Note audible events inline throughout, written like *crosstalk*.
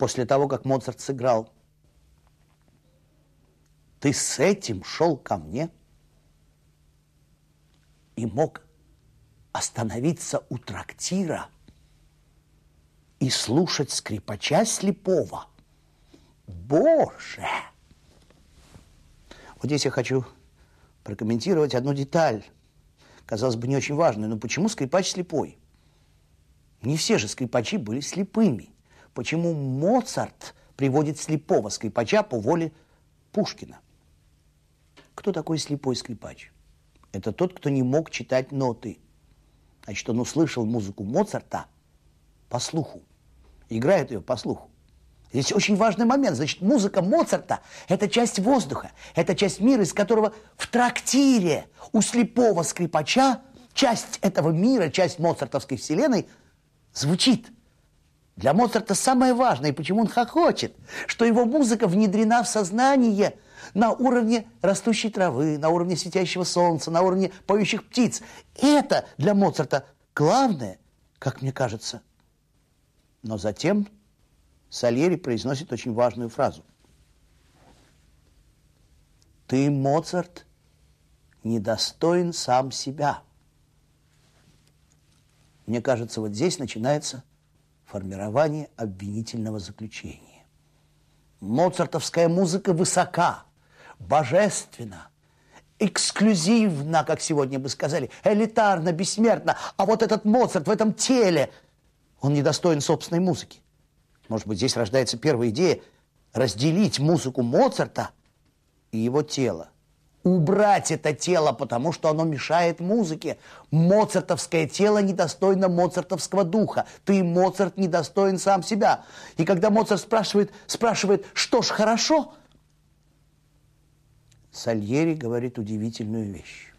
после того, как Моцарт сыграл. Ты с этим шел ко мне и мог остановиться у трактира и слушать скрипача слепого. Боже! Вот здесь я хочу прокомментировать одну деталь, казалось бы, не очень важную. Но почему скрипач слепой? Не все же скрипачи были слепыми почему Моцарт приводит слепого скрипача по воле Пушкина. Кто такой слепой скрипач? Это тот, кто не мог читать ноты. Значит, он услышал музыку Моцарта по слуху. Играет ее по слуху. Здесь очень важный момент. Значит, музыка Моцарта – это часть воздуха, это часть мира, из которого в трактире у слепого скрипача часть этого мира, часть моцартовской вселенной звучит – для Моцарта самое важное, и почему он хохочет, что его музыка внедрена в сознание на уровне растущей травы, на уровне светящего солнца, на уровне поющих птиц. Это для Моцарта главное, как мне кажется. Но затем Сальери произносит очень важную фразу. Ты, Моцарт, недостоин сам себя. Мне кажется, вот здесь начинается формирование обвинительного заключения. Моцартовская музыка высока, божественна, эксклюзивна, как сегодня бы сказали, элитарна, бессмертна, А вот этот Моцарт в этом теле, он недостоин собственной музыки. Может быть, здесь рождается первая идея разделить музыку Моцарта и его тело – убрать это тело, потому что оно мешает музыке. Моцартовское тело недостойно моцартовского духа. Ты, Моцарт, недостоин сам себя. И когда Моцарт спрашивает, спрашивает, что ж хорошо, Сальери говорит удивительную вещь.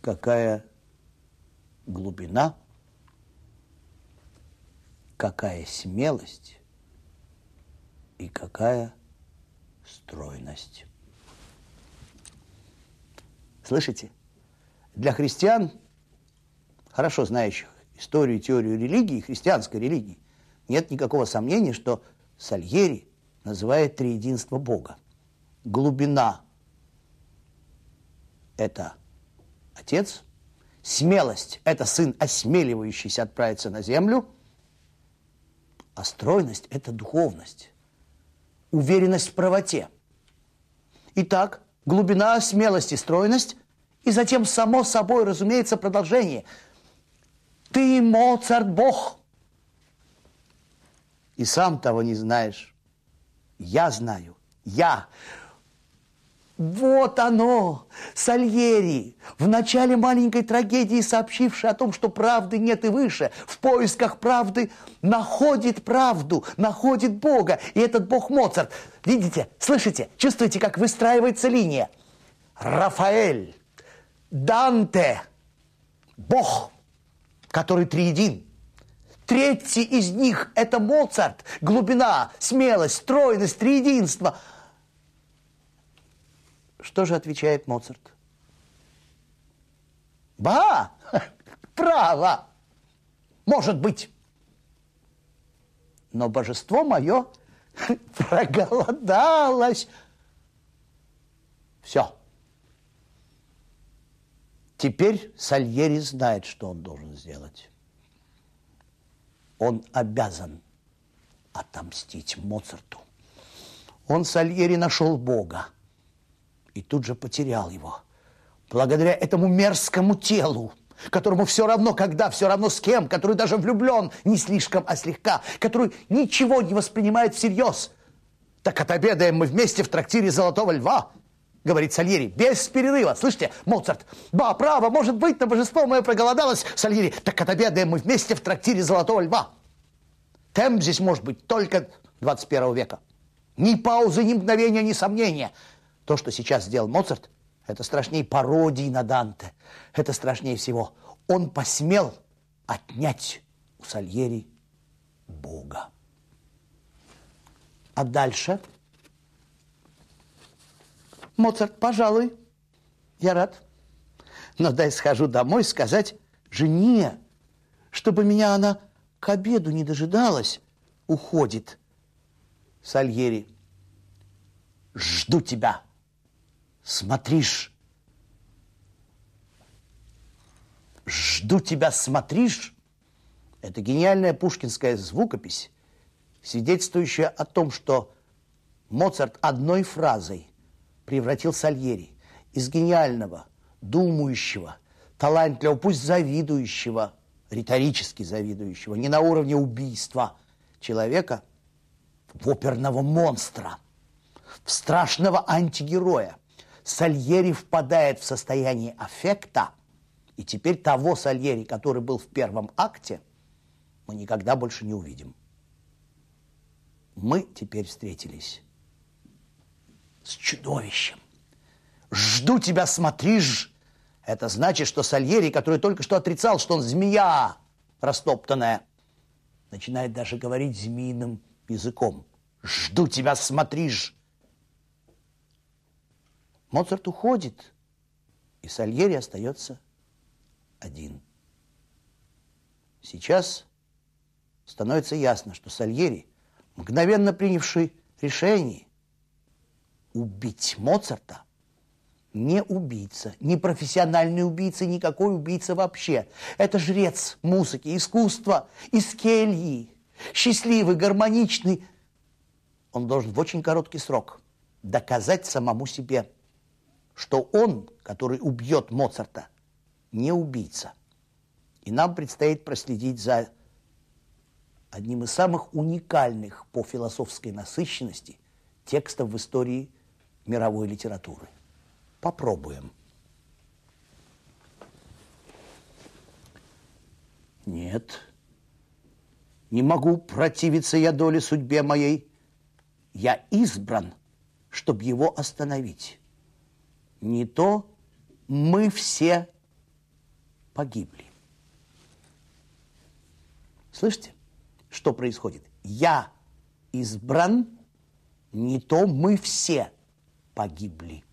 Какая глубина, какая смелость и какая стройность. Слышите? Для христиан, хорошо знающих историю и теорию религии, христианской религии, нет никакого сомнения, что Сальери называет триединство Бога. Глубина – это Отец, смелость – это Сын, осмеливающийся отправиться на землю, а стройность – это духовность, уверенность в правоте. Итак, глубина, смелость и стройность, и затем, само собой, разумеется, продолжение. Ты, Моцарт, Бог. И сам того не знаешь. Я знаю. Я. Вот оно, Сальери, в начале маленькой трагедии сообщивший о том, что правды нет и выше, в поисках правды находит правду, находит Бога, и этот Бог Моцарт. Видите, слышите, чувствуете, как выстраивается линия? Рафаэль, Данте, Бог, который триедин – Третий из них – это Моцарт. Глубина, смелость, стройность, триединство – что же отвечает Моцарт? Ба! Право! Может быть! Но божество мое *laughs* проголодалось. Все. Теперь Сальери знает, что он должен сделать. Он обязан отомстить Моцарту. Он, Сальери, нашел Бога и тут же потерял его. Благодаря этому мерзкому телу, которому все равно когда, все равно с кем, который даже влюблен не слишком, а слегка, который ничего не воспринимает всерьез. Так отобедаем мы вместе в трактире «Золотого льва», говорит Сальери, без перерыва. Слышите, Моцарт, ба, право, может быть, на божество мое проголодалось, Сальери, так отобедаем мы вместе в трактире «Золотого льва». Темп здесь может быть только 21 века. Ни паузы, ни мгновения, ни сомнения – то, что сейчас сделал Моцарт, это страшнее пародии на Данте. Это страшнее всего. Он посмел отнять у Сальери Бога. А дальше Моцарт, пожалуй, я рад. Но дай схожу домой сказать жене, чтобы меня она к обеду не дожидалась, уходит. Сальери, жду тебя смотришь. «Жду тебя, смотришь» – это гениальная пушкинская звукопись, свидетельствующая о том, что Моцарт одной фразой превратил Сальери из гениального, думающего, талантливого, пусть завидующего, риторически завидующего, не на уровне убийства человека, в оперного монстра, в страшного антигероя – Сальери впадает в состояние аффекта, и теперь того Сальери, который был в первом акте, мы никогда больше не увидим. Мы теперь встретились с чудовищем. «Жду тебя, смотри ж!» Это значит, что Сальери, который только что отрицал, что он змея растоптанная, начинает даже говорить змеиным языком. «Жду тебя, смотри ж!» Моцарт уходит, и Сальери остается один. Сейчас становится ясно, что Сальери, мгновенно принявший решение убить Моцарта, не убийца, не профессиональный убийца, никакой убийца вообще. Это жрец музыки, искусства, из кельи, счастливый, гармоничный. Он должен в очень короткий срок доказать самому себе – что он, который убьет Моцарта, не убийца. И нам предстоит проследить за одним из самых уникальных по философской насыщенности текстов в истории мировой литературы. Попробуем. Нет, не могу противиться я доле судьбе моей. Я избран, чтобы его остановить не то, мы все погибли. Слышите, что происходит? Я избран, не то мы все погибли.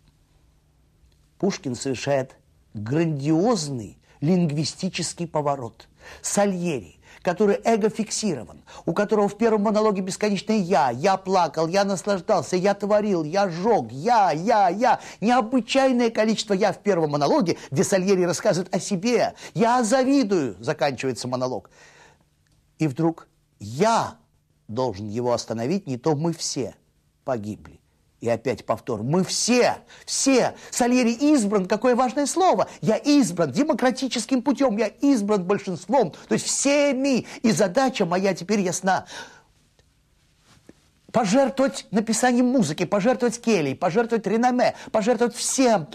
Пушкин совершает грандиозный лингвистический поворот. Сальери который эго-фиксирован, у которого в первом монологе бесконечное «я», «я плакал», «я наслаждался», «я творил», «я жег», «я», «я», «я». Необычайное количество «я» в первом монологе, где Сальери рассказывает о себе. «Я завидую», заканчивается монолог. И вдруг «я» должен его остановить, не то мы все погибли. И опять повтор. Мы все, все. Сальери избран, какое важное слово. Я избран демократическим путем, я избран большинством, то есть всеми. И задача моя теперь ясна. Пожертвовать написанием музыки, пожертвовать келей, пожертвовать реноме, пожертвовать всем.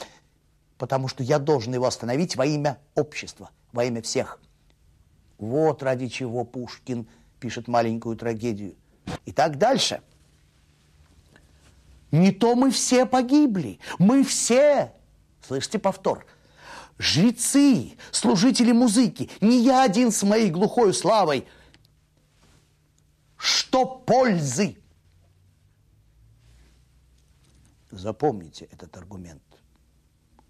Потому что я должен его остановить во имя общества, во имя всех. Вот ради чего Пушкин пишет маленькую трагедию. И так дальше – не то мы все погибли. Мы все, слышите повтор, жрецы, служители музыки, не я один с моей глухой славой. Что пользы? Запомните этот аргумент.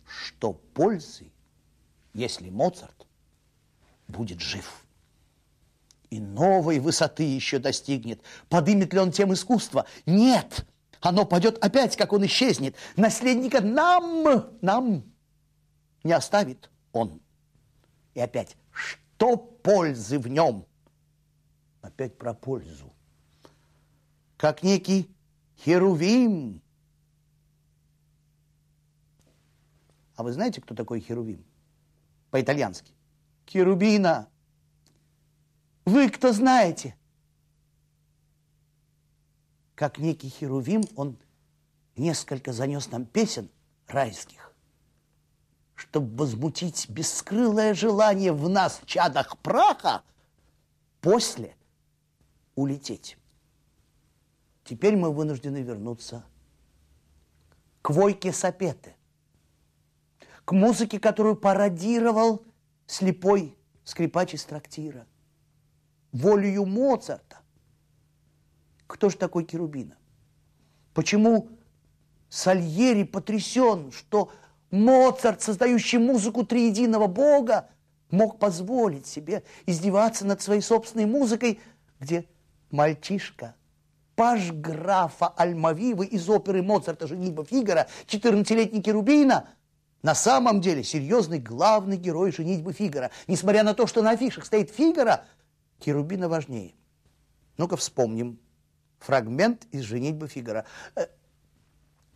Что пользы, если Моцарт будет жив? И новой высоты еще достигнет. Подымет ли он тем искусство? Нет. Оно падет опять, как он исчезнет. Наследника нам, нам не оставит он. И опять, что пользы в нем? Опять про пользу. Как некий Херувим. А вы знаете, кто такой Херувим? По-итальянски. Херубина. Вы кто знаете? как некий Херувим, он несколько занес нам песен райских, чтобы возмутить бескрылое желание в нас, чадах праха, после улететь. Теперь мы вынуждены вернуться к войке Сапеты, к музыке, которую пародировал слепой скрипач из трактира. Волею Моцарт кто же такой Керубина? Почему Сальери потрясен, что Моцарт, создающий музыку триединого Бога, мог позволить себе издеваться над своей собственной музыкой, где мальчишка, паж графа Альмавивы из оперы Моцарта «Женитьба Фигара», 14-летний Керубина, на самом деле серьезный главный герой «Женитьбы Фигара». Несмотря на то, что на афишах стоит Фигара, Керубина важнее. Ну-ка вспомним фрагмент из «Женитьбы Фигара».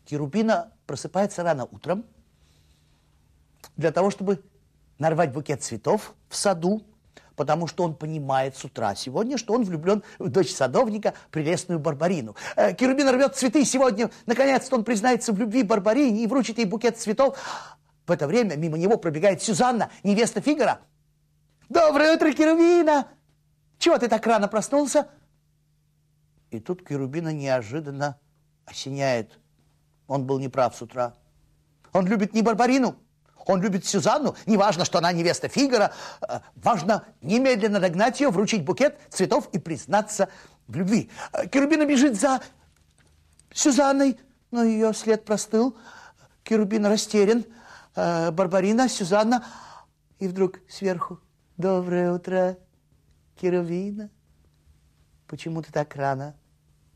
Кирубина э, просыпается рано утром для того, чтобы нарвать букет цветов в саду, потому что он понимает с утра сегодня, что он влюблен в дочь садовника, прелестную Барбарину. Керубин э, рвет цветы сегодня, наконец-то он признается в любви Барбарине и вручит ей букет цветов. В это время мимо него пробегает Сюзанна, невеста Фигара. «Доброе утро, Керубина! Чего ты так рано проснулся?» И тут Керубина неожиданно осеняет. Он был неправ с утра. Он любит не Барбарину, он любит Сюзанну. Неважно, что она невеста Фигара. Э, важно немедленно догнать ее, вручить букет цветов и признаться в любви. Э, Керубина бежит за Сюзанной, но ее след простыл. Керубин растерян. Э, Барбарина, Сюзанна. И вдруг сверху. Доброе утро, Керубина. Почему ты так рано?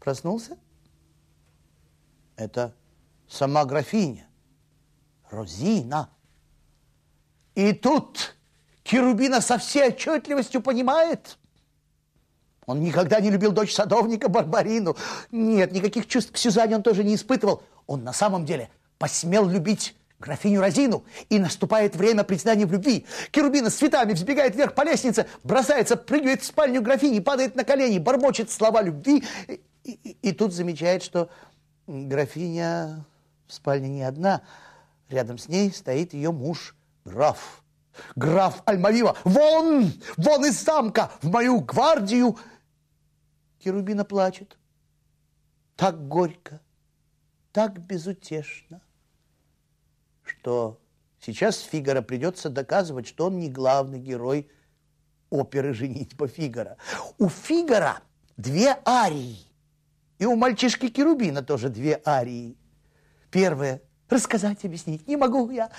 проснулся? Это сама графиня, Розина. И тут Кирубина со всей отчетливостью понимает – он никогда не любил дочь садовника Барбарину. Нет, никаких чувств к Сюзанне он тоже не испытывал. Он на самом деле посмел любить графиню Розину. И наступает время признания в любви. Керубина с цветами взбегает вверх по лестнице, бросается, прыгает в спальню графини, падает на колени, бормочет слова любви. И, и, тут замечает, что графиня в спальне не одна. Рядом с ней стоит ее муж, граф. Граф Альмавива, вон, вон из замка, в мою гвардию. Керубина плачет. Так горько, так безутешно, что сейчас Фигара придется доказывать, что он не главный герой оперы «Женитьба Фигара». У Фигара две арии – и у мальчишки Керубина тоже две арии. Первая – рассказать, объяснить. Не могу я.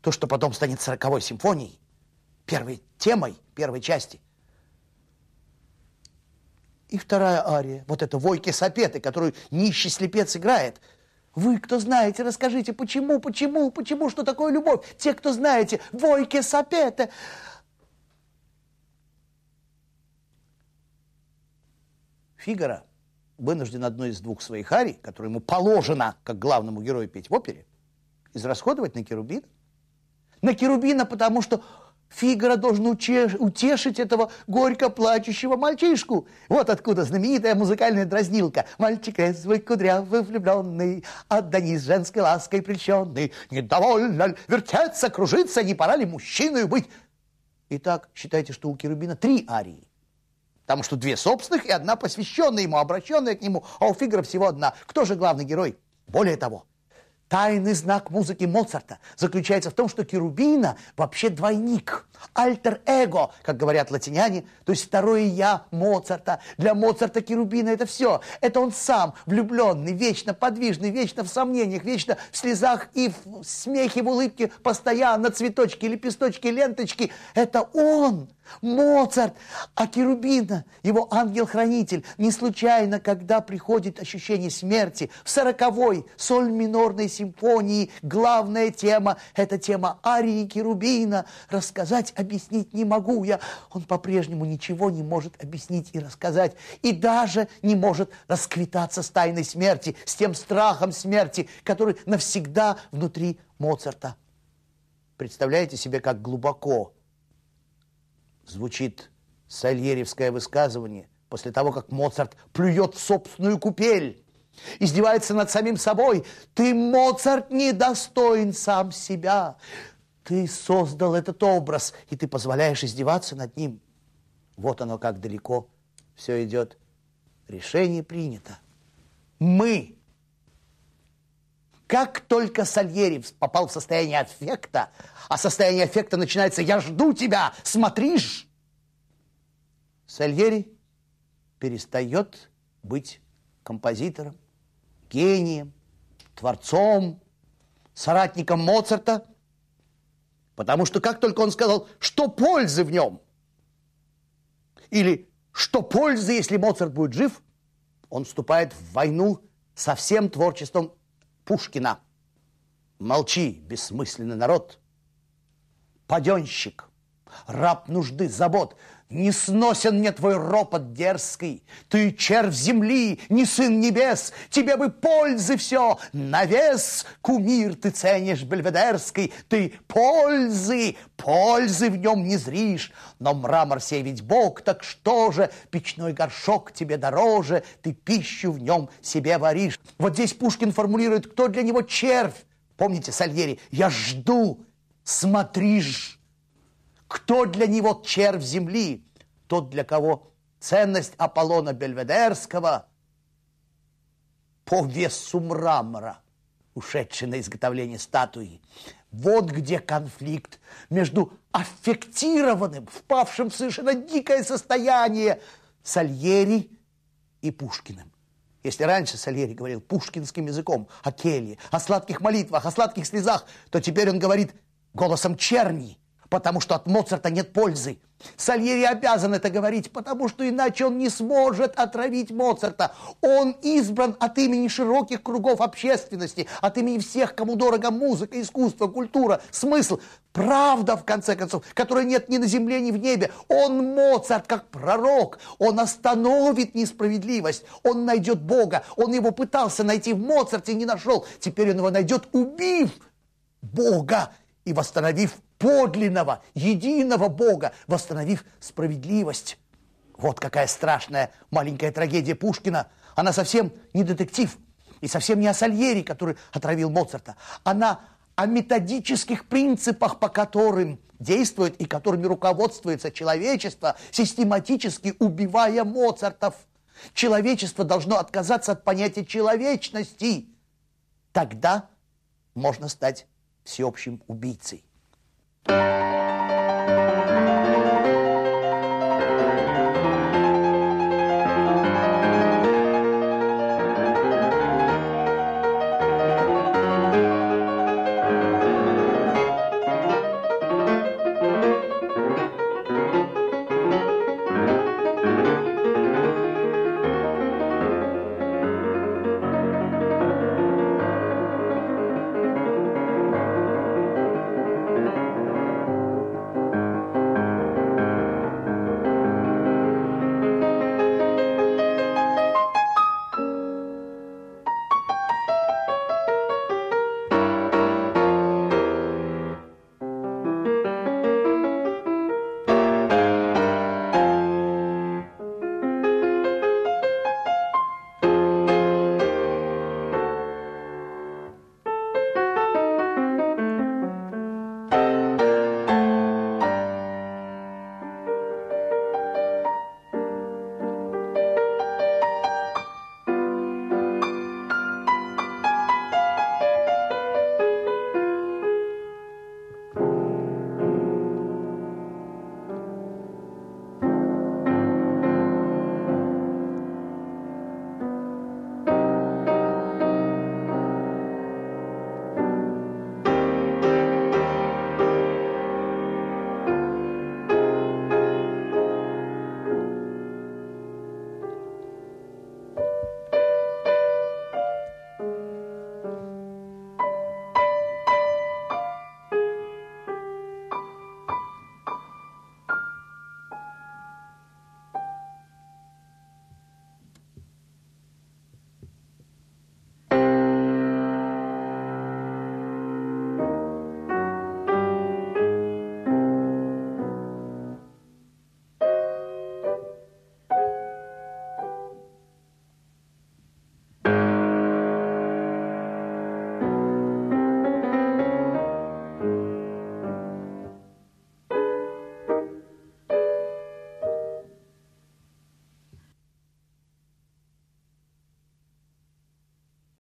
То, что потом станет сороковой симфонией, первой темой, первой части. И вторая ария – вот это «Войки сапеты», которую нищий слепец играет. Вы, кто знаете, расскажите, почему, почему, почему, что такое любовь? Те, кто знаете, «Войки сапеты». Фигара – вынужден одной из двух своих арий, которую ему положено, как главному герою, петь в опере, израсходовать на Керубина. На Керубина, потому что Фигара должен утешить этого горько плачущего мальчишку. Вот откуда знаменитая музыкальная дразнилка. Мальчик резвый, кудрявый, влюбленный, от а женской лаской прельщенный. Недовольно ль, вертеться, кружиться, не пора ли мужчиной быть? Итак, считайте, что у Керубина три арии. Потому что две собственных и одна посвященная ему, обращенная к нему, а у Фигара всего одна. Кто же главный герой? Более того, Тайный знак музыки Моцарта заключается в том, что Керубина вообще двойник, альтер-эго, как говорят латиняне, то есть второе «я» Моцарта. Для Моцарта Керубина это все. Это он сам, влюбленный, вечно подвижный, вечно в сомнениях, вечно в слезах и в смехе, в улыбке, постоянно цветочки, лепесточки, ленточки. Это он, Моцарт, а Керубина, его ангел-хранитель, не случайно, когда приходит ощущение смерти, в сороковой соль минорной симфонии главная тема – это тема арии Керубина. Рассказать, объяснить не могу я. Он по-прежнему ничего не может объяснить и рассказать. И даже не может расквитаться с тайной смерти, с тем страхом смерти, который навсегда внутри Моцарта. Представляете себе, как глубоко звучит сальеревское высказывание после того, как Моцарт плюет в собственную купель издевается над самим собой. Ты, Моцарт, недостоин сам себя. Ты создал этот образ, и ты позволяешь издеваться над ним. Вот оно как далеко все идет. Решение принято. Мы, как только Сальери попал в состояние аффекта, а состояние аффекта начинается «я жду тебя, смотришь», Сальери перестает быть композитором, гением, творцом, соратником Моцарта, потому что как только он сказал, что пользы в нем, или что пользы, если Моцарт будет жив, он вступает в войну со всем творчеством Пушкина. Молчи, бессмысленный народ, паденщик, раб нужды, забот – не сносен мне твой ропот дерзкий, Ты червь земли, не сын небес, Тебе бы пользы все, навес, Кумир ты ценишь бельведерский, Ты пользы, пользы в нем не зришь, Но мрамор сей ведь бог, так что же, Печной горшок тебе дороже, Ты пищу в нем себе варишь. Вот здесь Пушкин формулирует, кто для него червь. Помните, Сальери, я жду, смотришь. Кто для него червь земли, тот для кого ценность Аполлона Бельведерского по весу мрамора, ушедший на изготовление статуи. Вот где конфликт между аффектированным, впавшим в совершенно дикое состояние Сальери и Пушкиным. Если раньше Сальери говорил пушкинским языком о келье, о сладких молитвах, о сладких слезах, то теперь он говорит голосом черни, потому что от Моцарта нет пользы. Сальери обязан это говорить, потому что иначе он не сможет отравить Моцарта. Он избран от имени широких кругов общественности, от имени всех, кому дорого музыка, искусство, культура, смысл, правда, в конце концов, которой нет ни на земле, ни в небе. Он Моцарт, как пророк, он остановит несправедливость, он найдет Бога. Он его пытался найти в Моцарте, не нашел. Теперь он его найдет, убив Бога и восстановив подлинного, единого Бога, восстановив справедливость. Вот какая страшная маленькая трагедия Пушкина. Она совсем не детектив и совсем не о Сальери, который отравил Моцарта. Она о методических принципах, по которым действует и которыми руководствуется человечество, систематически убивая Моцартов. Человечество должно отказаться от понятия человечности. Тогда можно стать всеобщим убийцей. Thank you.